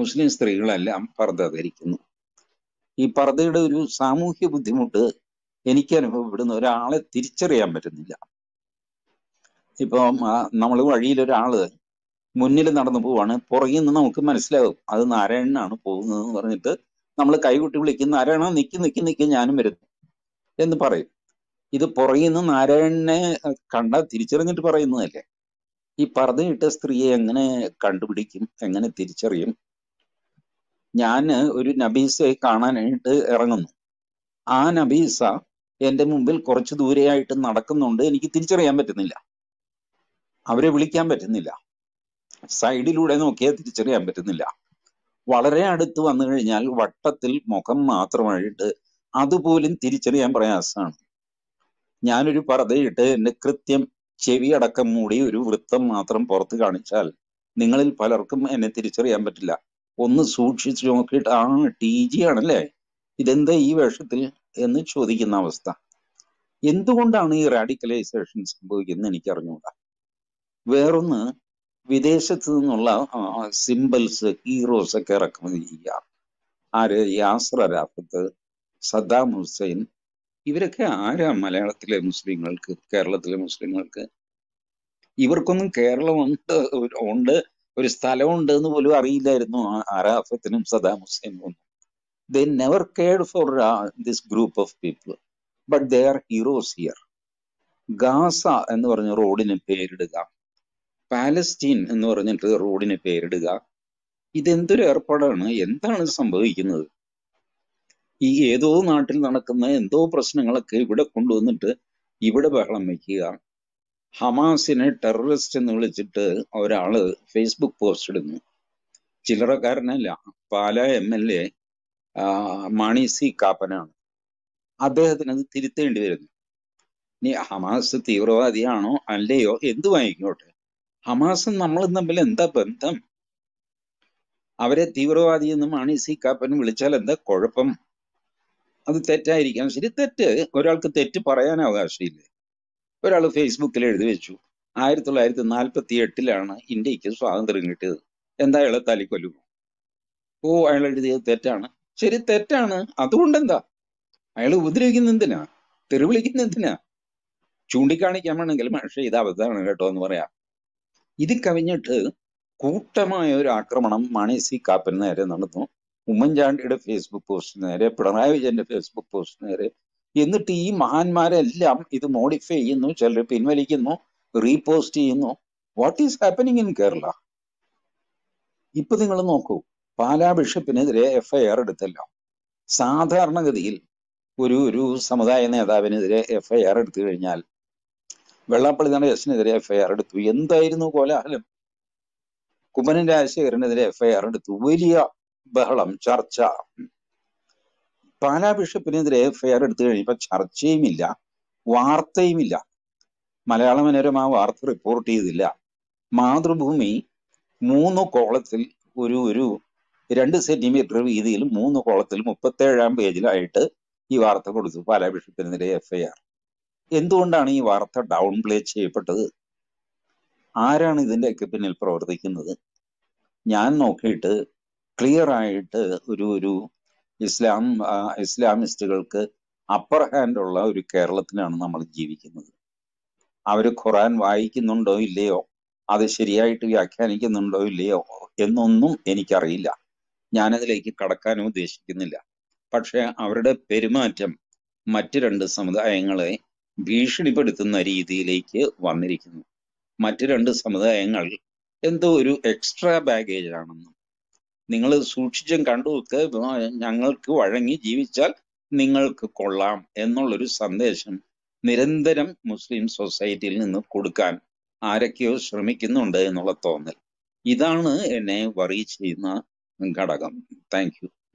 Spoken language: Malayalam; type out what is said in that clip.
മുസ്ലിം സ്ത്രീകളെല്ലാം പർദ്ദ ധരിക്കുന്നു ഈ പർദ്ദയുടെ ഒരു സാമൂഹ്യ ബുദ്ധിമുട്ട് എനിക്ക് അനുഭവപ്പെടുന്ന ഒരാളെ തിരിച്ചറിയാൻ പറ്റുന്നില്ല ഇപ്പം നമ്മൾ വഴിയിൽ ഒരാള് മുന്നിൽ നടന്നു പോവാണ് പുറകിൽ നിന്ന് നമുക്ക് മനസ്സിലാവും അത് നാരായണനാണ് പോകുന്നതെന്ന് പറഞ്ഞിട്ട് നമ്മൾ കൈകൂട്ടി വിളിക്കും നാരായണ നിൽക്കി നിൽക്കി നിൽക്കി ഞാനും വരുന്നു എന്ന് പറയും ഇത് പുറകിൽ നിന്ന് നാരായണനെ കണ്ട തിരിച്ചറിഞ്ഞിട്ട് പറയുന്നതല്ലേ ഈ പറഞ്ഞിട്ട സ്ത്രീയെ എങ്ങനെ കണ്ടുപിടിക്കും എങ്ങനെ തിരിച്ചറിയും ഞാൻ ഒരു നബീസയെ കാണാനായിട്ട് ഇറങ്ങുന്നു ആ നബീസ എൻ്റെ മുമ്പിൽ കുറച്ച് ദൂരെയായിട്ട് നടക്കുന്നുണ്ട് എനിക്ക് തിരിച്ചറിയാൻ പറ്റുന്നില്ല അവരെ വിളിക്കാൻ പറ്റുന്നില്ല സൈഡിലൂടെ നോക്കിയാൽ തിരിച്ചറിയാൻ പറ്റുന്നില്ല വളരെ അടുത്ത് വന്നു കഴിഞ്ഞാൽ വട്ടത്തിൽ മുഖം മാത്രമായിട്ട് അതുപോലും തിരിച്ചറിയാൻ പ്രയാസമാണ് ഞാനൊരു പറതയിട്ട് എന്റെ കൃത്യം ചെവി അടക്കം മൂടി ഒരു വൃത്തം മാത്രം പുറത്ത് കാണിച്ചാൽ നിങ്ങളിൽ പലർക്കും എന്നെ തിരിച്ചറിയാൻ പറ്റില്ല ഒന്ന് സൂക്ഷിച്ചു നോക്കിയിട്ട് ആ ടി ജി ആണല്ലേ ഇതെന്താ ഈ വേഷത്തിൽ എന്ന് ചോദിക്കുന്ന അവസ്ഥ എന്തുകൊണ്ടാണ് ഈ റാഡിക്കലൈസേഷൻ സംഭവിക്കുന്നത് എനിക്ക് അറിഞ്ഞുകൂടാ വേറൊന്ന് വിദേശത്ത് നിന്നുള്ള സിമ്പിൾസ് ഹീറോസ് ഒക്കെ ഇറക്കുമതി ചെയ്യുക ആര് യാസർ അരാഫത്ത് സദ്ദാം ഹുസൈൻ ഇവരൊക്കെ ആരാ മലയാളത്തിലെ മുസ്ലിങ്ങൾക്ക് കേരളത്തിലെ മുസ്ലിങ്ങൾക്ക് ഇവർക്കൊന്നും കേരളം ഉണ്ട് ഉണ്ട് ഒരു സ്ഥലമുണ്ട് എന്ന് പോലും അറിയില്ലായിരുന്നു അറാഫത്തിനും സദാം ഹുസൈനും they never cared for this group of people but they are heroes here Gaza എന്ന് പറഞ്ഞ റോഡിന് പേരിടുക പാലസ്റ്റീൻ എന്ന് പറഞ്ഞിട്ട് റോഡിന് പേരിടുക ഇതെന്തൊരു ഏർപ്പാടാണ് എന്താണ് സംഭവിക്കുന്നത് ഈ ഏതോ നാട്ടിൽ നടക്കുന്ന എന്തോ പ്രശ്നങ്ങളൊക്കെ ഇവിടെ കൊണ്ടുവന്നിട്ട് ഇവിടെ ബഹളം വയ്ക്കുക ഹമാസിനെ ടെററിസ്റ്റ് എന്ന് വിളിച്ചിട്ട് ഒരാള് ഫേസ്ബുക്ക് പോസ്റ്റ് ഇടുന്നു ചില്ലറക്കാരനല്ല Pala M L A Mani C കാപ്പനാണ് അദ്ദേഹത്തിന് അത് തിരുത്തേണ്ടി വരുന്നു ഇനി ഹമാസ് തീവ്രവാദിയാണോ അല്ലയോ എന്തു വാങ്ങിക്കോട്ടെ ഹമാസും നമ്മളും തമ്മിൽ എന്താ ബന്ധം അവരെ തീവ്രവാദി എന്ന് മാണി സി കാപ്പൻ വിളിച്ചാൽ എന്താ കുഴപ്പം അത് തെറ്റായിരിക്കാം ശരി തെറ്റ് ഒരാൾക്ക് തെറ്റ് പറയാൻ അവകാശമില്ലേ ഒരാൾ ഫേസ്ബുക്കിൽ എഴുതി വെച്ചു ആയിരത്തി തൊള്ളായിരത്തി നാൽപ്പത്തി എട്ടിലാണ് ഇന്ത്യക്ക് സ്വാതന്ത്ര്യം കിട്ടിയത് എന്താ അയാളെ തലിക്കൊല്ലു ഓ അയാൾ എഴുതിയത് തെറ്റാണ് ശരി തെറ്റാണ് അതുകൊണ്ട് എന്താ അയാൾ ഉപദ്രവിക്കുന്ന എന്തിനാ തെറിവിളിക്കുന്ന എന്തിനാ ചൂണ്ടിക്കാണിക്കാൻ വേണമെങ്കിൽ മനുഷ്യ ഇത് അബദ്ധമാണ് കേട്ടോ എന്ന് പറയാം ഇത് കവിഞ്ഞിട്ട് കൂട്ടമായ ഒരു ആക്രമണം മാണി സി കാപ്പന് നേരെ നടന്നു ഉമ്മൻചാണ്ടിയുടെ ഫേസ്ബുക്ക് പോസ്റ്റിന് നേരെ പിണറായി വിജയന്റെ ഫേസ്ബുക്ക് പോസ്റ്റിന് നേരെ എന്നിട്ട് ഈ മഹാന്മാരെല്ലാം ഇത് മോഡിഫൈ ചെയ്യുന്നു ചിലർ പിൻവലിക്കുന്നു റീപോസ്റ്റ് ചെയ്യുന്നു what is happening in Kerala ഇപ്പൊ നിങ്ങൾ നോക്കൂ പാലാ ബിഷപ്പിനെതിരെ എഫ്ഐആർ എടുത്തല്ലോ സാധാരണഗതിയിൽ ഒരു ഒരു സമുദായ നേതാവിനെതിരെ എഫ്ഐആർ എടുത്തു കഴിഞ്ഞാൽ വെള്ളാപ്പള്ളി നടേശനെതിരെ എഫ്ഐആർ എടുത്തു എന്തായിരുന്നു കോലാഹലം കുമ്മനൻ രാജശേഖരനെതിരെ എഫ്ഐആർ എടുത്തു വലിയ ബഹളം ചർച്ച പാലാ ബിഷപ്പിനെതിരെ എഫ്ഐആർ എടുത്തു കഴിയുമ്പോൾ ചർച്ചയുമില്ല വാർത്തയുമില്ല മലയാള മനോരമ വാർത്ത റിപ്പോർട്ട് ചെയ്തില്ല മാതൃഭൂമി മൂന്ന് കോളത്തിൽ ഒരു ഒരു രണ്ട് സെന്റിമീറ്റർ വീതിയിൽ മൂന്ന് കോളത്തിൽ മുപ്പത്തേഴാം പേജിലായിട്ട് ഈ വാർത്ത കൊടുത്തു പാലാ ബിഷപ്പിനെതിരെ എഫ്ഐആർ എന്തുകൊണ്ടാണ് ഈ വാർത്ത ഡൗൺ പ്ലേ ചെയ്യപ്പെട്ടത് ആരാണ് ഒക്കെ പിന്നിൽ പ്രവർത്തിക്കുന്നത് ഞാൻ നോക്കിയിട്ട് ക്ലിയർ ആയിട്ട് ഒരു ഒരു ഇസ്ലാം ഇസ്ലാമിസ്റ്റുകൾക്ക് അപ്പർ ഹാൻഡുള്ള ഒരു കേരളത്തിലാണ് നമ്മൾ ജീവിക്കുന്നത് അവർ ഖുറാൻ വായിക്കുന്നുണ്ടോ ഇല്ലയോ അത് ശരിയായിട്ട് വ്യാഖ്യാനിക്കുന്നുണ്ടോ ഇല്ലയോ എന്നൊന്നും എനിക്കറിയില്ല ഞാനതിലേക്ക് കടക്കാനും ഉദ്ദേശിക്കുന്നില്ല പക്ഷെ അവരുടെ പെരുമാറ്റം മറ്റു രണ്ട് സമുദായങ്ങളെ ഭീഷണിപ്പെടുത്തുന്ന രീതിയിലേക്ക് വന്നിരിക്കുന്നു മറ്റു രണ്ട് സമുദായങ്ങൾ എന്തോ ഒരു എക്സ്ട്രാ ബാഗേജ് ആണെന്നും നിങ്ങൾ സൂക്ഷിച്ചും കണ്ടുമൊക്കെ ഞങ്ങൾക്ക് വഴങ്ങി ജീവിച്ചാൽ നിങ്ങൾക്ക് കൊള്ളാം എന്നുള്ളൊരു സന്ദേശം നിരന്തരം മുസ്ലിം സൊസൈറ്റിയിൽ നിന്ന് കൊടുക്കാൻ ആരൊക്കെയോ ശ്രമിക്കുന്നുണ്ട് എന്നുള്ള തോന്നൽ ഇതാണ് എന്നെ വറി ചെയ്യുന്ന ഘടകം താങ്ക്